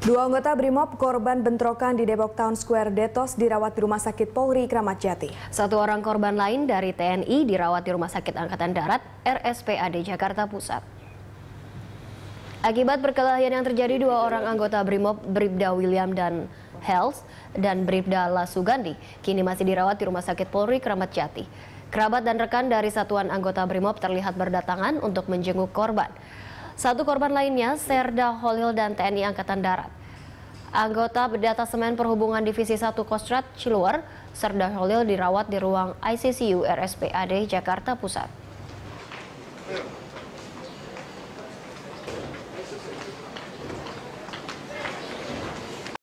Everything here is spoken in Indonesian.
Dua anggota BRIMOB korban bentrokan di Depok Town Square Detos dirawat di Rumah Sakit Polri Kramat Jati. Satu orang korban lain dari TNI dirawat di Rumah Sakit Angkatan Darat RSPAD Jakarta Pusat. Akibat perkelahian yang terjadi dua orang anggota BRIMOB Bribda William dan Hels dan Bribda Lasugandi kini masih dirawat di Rumah Sakit Polri Kramat Jati. Kerabat dan rekan dari satuan anggota BRIMOB terlihat berdatangan untuk menjenguk korban. Satu korban lainnya, Serda Holil dan TNI Angkatan Darat. Anggota Data Semen Perhubungan Divisi 1 Kostrat Ciluar, Serda Holil dirawat di ruang ICCU RSPAD Jakarta Pusat.